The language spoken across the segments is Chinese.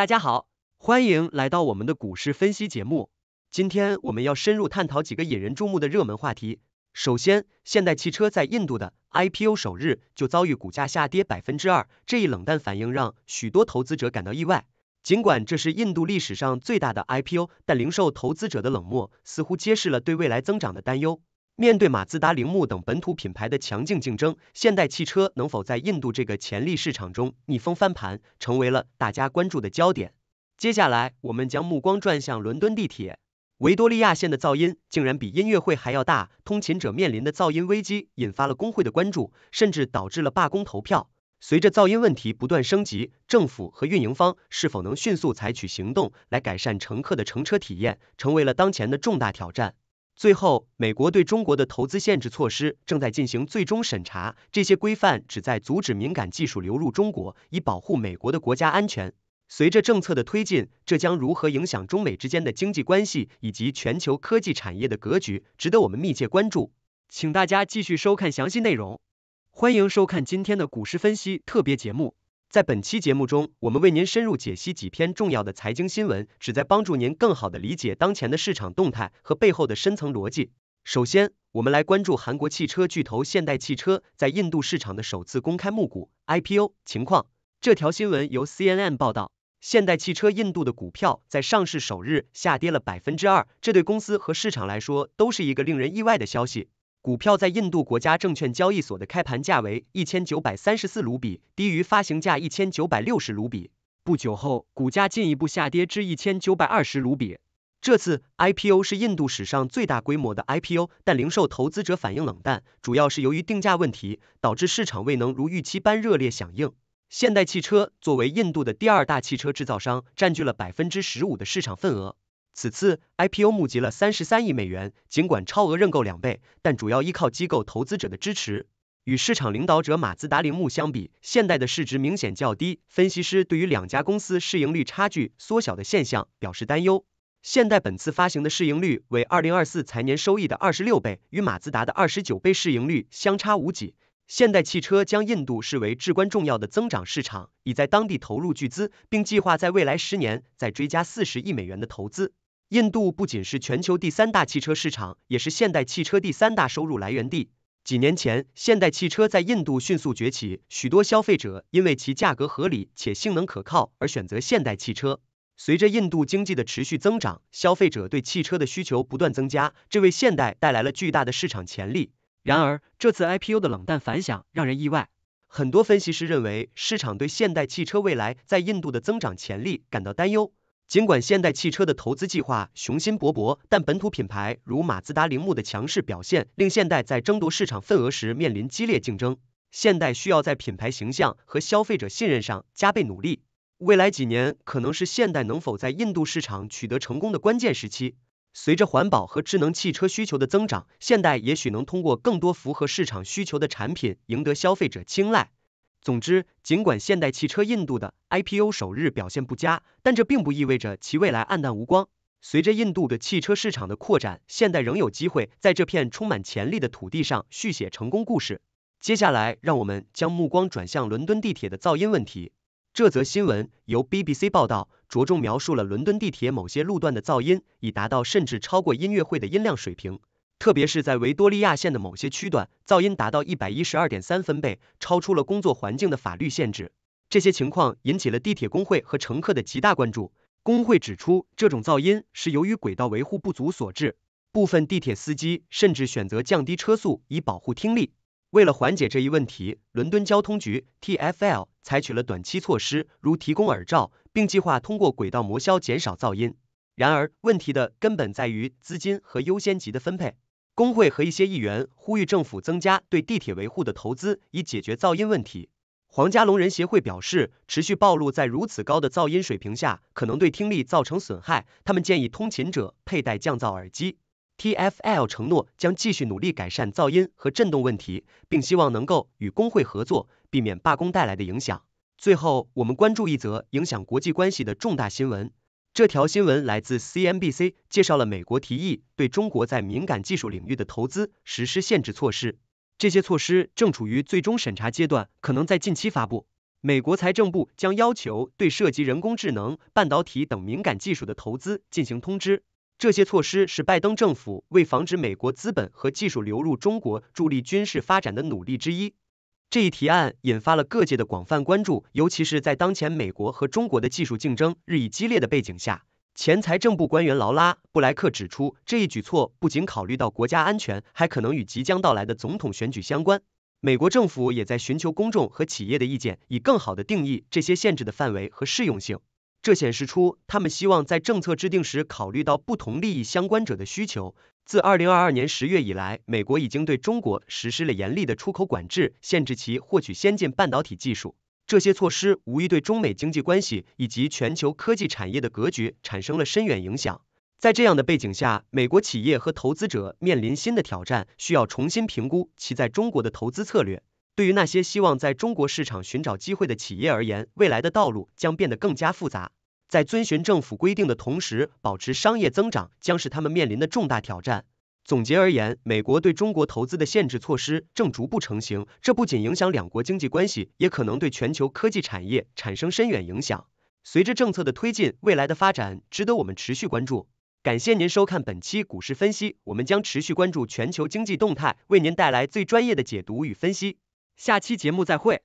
大家好，欢迎来到我们的股市分析节目。今天我们要深入探讨几个引人注目的热门话题。首先，现代汽车在印度的 IPO 首日就遭遇股价下跌百分之二，这一冷淡反应让许多投资者感到意外。尽管这是印度历史上最大的 IPO，但零售投资者的冷漠似乎揭示了对未来增长的担忧。面对马自达、铃木等本土品牌的强劲竞争，现代汽车能否在印度这个潜力市场中逆风翻盘，成为了大家关注的焦点。接下来，我们将目光转向伦敦地铁，维多利亚线的噪音竟然比音乐会还要大，通勤者面临的噪音危机引发了工会的关注，甚至导致了罢工投票。随着噪音问题不断升级，政府和运营方是否能迅速采取行动来改善乘客的乘车体验，成为了当前的重大挑战。最后，美国对中国的投资限制措施正在进行最终审查。这些规范旨在阻止敏感技术流入中国，以保护美国的国家安全。随着政策的推进，这将如何影响中美之间的经济关系以及全球科技产业的格局，值得我们密切关注。请大家继续收看详细内容。欢迎收看今天的股市分析特别节目。在本期节目中，我们为您深入解析几篇重要的财经新闻，旨在帮助您更好地理解当前的市场动态和背后的深层逻辑。首先，我们来关注韩国汽车巨头现代汽车在印度市场的首次公开募股 （IPO） 情况。这条新闻由 CNN 报道，现代汽车印度的股票在上市首日下跌了百分之二，这对公司和市场来说都是一个令人意外的消息。股票在印度国家证券交易所的开盘价为一千九百三十四卢比，低于发行价一千九百六十卢比。不久后，股价进一步下跌至一千九百二十卢比。这次 IPO 是印度史上最大规模的 IPO，但零售投资者反应冷淡，主要是由于定价问题导致市场未能如预期般热烈响应。现代汽车作为印度的第二大汽车制造商，占据了百分之十五的市场份额。此次 IPO 募集了三十三亿美元，尽管超额认购两倍，但主要依靠机构投资者的支持。与市场领导者马自达铃木相比，现代的市值明显较低。分析师对于两家公司市盈率差距缩小的现象表示担忧。现代本次发行的市盈率为二零二四财年收益的二十六倍，与马自达的二十九倍市盈率相差无几。现代汽车将印度视为至关重要的增长市场，已在当地投入巨资，并计划在未来十年再追加四十亿美元的投资。印度不仅是全球第三大汽车市场，也是现代汽车第三大收入来源地。几年前，现代汽车在印度迅速崛起，许多消费者因为其价格合理且性能可靠而选择现代汽车。随着印度经济的持续增长，消费者对汽车的需求不断增加，这为现代带来了巨大的市场潜力。然而，这次 IPO 的冷淡反响让人意外。很多分析师认为，市场对现代汽车未来在印度的增长潜力感到担忧。尽管现代汽车的投资计划雄心勃勃，但本土品牌如马自达、铃木的强势表现，令现代在争夺市场份额时面临激烈竞争。现代需要在品牌形象和消费者信任上加倍努力。未来几年可能是现代能否在印度市场取得成功的关键时期。随着环保和智能汽车需求的增长，现代也许能通过更多符合市场需求的产品赢得消费者青睐。总之，尽管现代汽车印度的 IPO 首日表现不佳，但这并不意味着其未来黯淡无光。随着印度的汽车市场的扩展，现代仍有机会在这片充满潜力的土地上续写成功故事。接下来，让我们将目光转向伦敦地铁的噪音问题。这则新闻由 BBC 报道，着重描述了伦敦地铁某些路段的噪音已达到甚至超过音乐会的音量水平。特别是在维多利亚线的某些区段，噪音达到一百一十二点三分贝，超出了工作环境的法律限制。这些情况引起了地铁工会和乘客的极大关注。工会指出，这种噪音是由于轨道维护不足所致。部分地铁司机甚至选择降低车速以保护听力。为了缓解这一问题，伦敦交通局 TFL 采取了短期措施，如提供耳罩，并计划通过轨道磨削减少噪音。然而，问题的根本在于资金和优先级的分配。工会和一些议员呼吁政府增加对地铁维护的投资，以解决噪音问题。皇家聋人协会表示，持续暴露在如此高的噪音水平下可能对听力造成损害。他们建议通勤者佩戴降噪耳机。TFL 承诺将继续努力改善噪音和震动问题，并希望能够与工会合作，避免罢工带来的影响。最后，我们关注一则影响国际关系的重大新闻。这条新闻来自 CNBC，介绍了美国提议对中国在敏感技术领域的投资实施限制措施。这些措施正处于最终审查阶段，可能在近期发布。美国财政部将要求对涉及人工智能、半导体等敏感技术的投资进行通知。这些措施是拜登政府为防止美国资本和技术流入中国、助力军事发展的努力之一。这一提案引发了各界的广泛关注，尤其是在当前美国和中国的技术竞争日益激烈的背景下。前财政部官员劳拉·布莱克指出，这一举措不仅考虑到国家安全，还可能与即将到来的总统选举相关。美国政府也在寻求公众和企业的意见，以更好地定义这些限制的范围和适用性。这显示出他们希望在政策制定时考虑到不同利益相关者的需求。自二零二二年十月以来，美国已经对中国实施了严厉的出口管制，限制其获取先进半导体技术。这些措施无疑对中美经济关系以及全球科技产业的格局产生了深远影响。在这样的背景下，美国企业和投资者面临新的挑战，需要重新评估其在中国的投资策略。对于那些希望在中国市场寻找机会的企业而言，未来的道路将变得更加复杂。在遵循政府规定的同时，保持商业增长将是他们面临的重大挑战。总结而言，美国对中国投资的限制措施正逐步成型，这不仅影响两国经济关系，也可能对全球科技产业产生深远影响。随着政策的推进，未来的发展值得我们持续关注。感谢您收看本期股市分析，我们将持续关注全球经济动态，为您带来最专业的解读与分析。下期节目再会。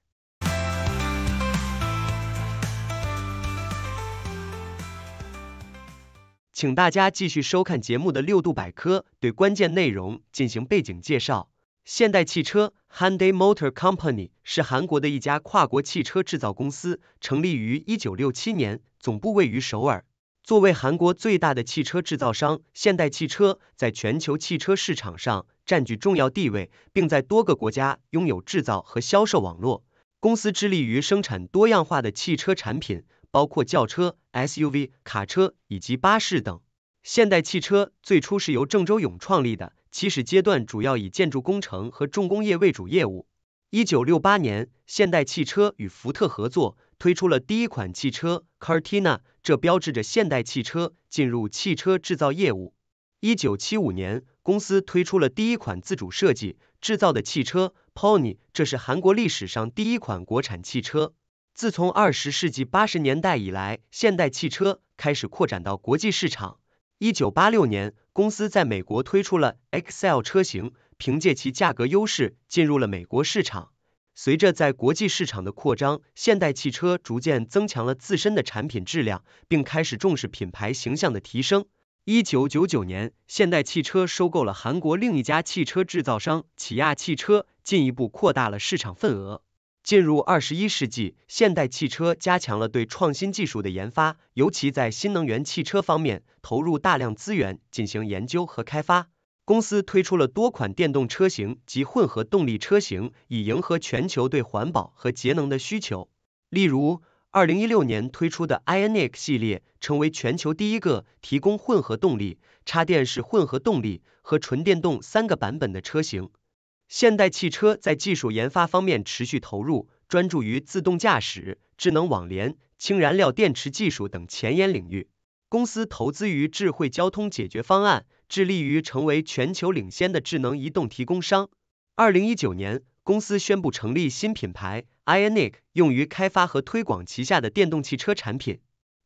请大家继续收看节目的六度百科，对关键内容进行背景介绍。现代汽车 （Hyundai Motor Company） 是韩国的一家跨国汽车制造公司，成立于1967年，总部位于首尔。作为韩国最大的汽车制造商，现代汽车在全球汽车市场上占据重要地位，并在多个国家拥有制造和销售网络。公司致力于生产多样化的汽车产品。包括轿车、SUV、卡车以及巴士等。现代汽车最初是由郑州永创立的，起始阶段主要以建筑工程和重工业为主业务。一九六八年，现代汽车与福特合作推出了第一款汽车 Cartina，这标志着现代汽车进入汽车制造业务。一九七五年，公司推出了第一款自主设计制造的汽车 Pony，这是韩国历史上第一款国产汽车。自从二十世纪八十年代以来，现代汽车开始扩展到国际市场。一九八六年，公司在美国推出了 Excel 车型，凭借其价格优势进入了美国市场。随着在国际市场的扩张，现代汽车逐渐增强了自身的产品质量，并开始重视品牌形象的提升。一九九九年，现代汽车收购了韩国另一家汽车制造商起亚汽车，进一步扩大了市场份额。进入二十一世纪，现代汽车加强了对创新技术的研发，尤其在新能源汽车方面投入大量资源进行研究和开发。公司推出了多款电动车型及混合动力车型，以迎合全球对环保和节能的需求。例如，二零一六年推出的 i o n i q 系列，成为全球第一个提供混合动力、插电式混合动力和纯电动三个版本的车型。现代汽车在技术研发方面持续投入，专注于自动驾驶、智能网联、氢燃料电池技术等前沿领域。公司投资于智慧交通解决方案，致力于成为全球领先的智能移动提供商。二零一九年，公司宣布成立新品牌 IONIQ，用于开发和推广旗下的电动汽车产品。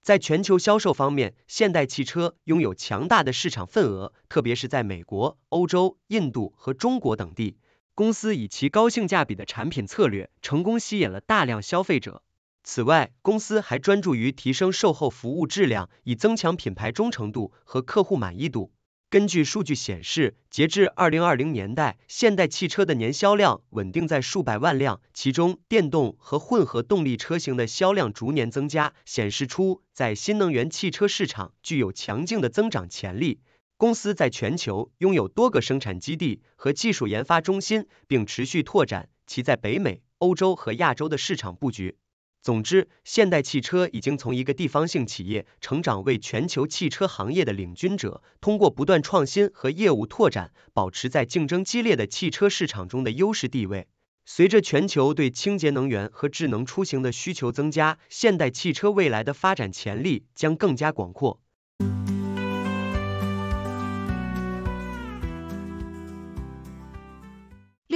在全球销售方面，现代汽车拥有强大的市场份额，特别是在美国、欧洲、印度和中国等地。公司以其高性价比的产品策略，成功吸引了大量消费者。此外，公司还专注于提升售后服务质量，以增强品牌忠诚度和客户满意度。根据数据显示，截至二零二零年代，现代汽车的年销量稳定在数百万辆，其中电动和混合动力车型的销量逐年增加，显示出在新能源汽车市场具有强劲的增长潜力。公司在全球拥有多个生产基地和技术研发中心，并持续拓展其在北美、欧洲和亚洲的市场布局。总之，现代汽车已经从一个地方性企业成长为全球汽车行业的领军者，通过不断创新和业务拓展，保持在竞争激烈的汽车市场中的优势地位。随着全球对清洁能源和智能出行的需求增加，现代汽车未来的发展潜力将更加广阔。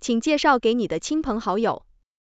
请介绍给你的亲朋好友。